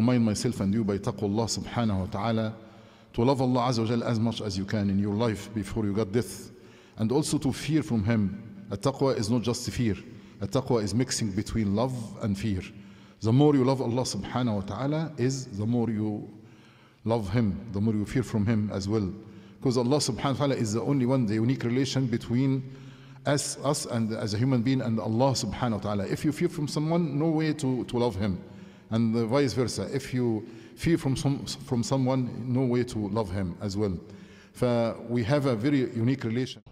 remind myself and you by Allah subhanahu wa ta'ala to love Allah Azza wa Jal as much as you can in your life before you get death and also to fear from Him. A taqwa is not just fear, a taqwa is mixing between love and fear. The more you love Allah subhanahu wa ta'ala is the more you love Him, the more you fear from Him as well. Because Allah subhanahu wa ta'ala is the only one, the unique relation between us, us and as a human being and Allah subhanahu wa ta'ala. If you fear from someone, no way to, to love Him and vice versa if you fear from some from someone no way to love him as well we have a very unique relation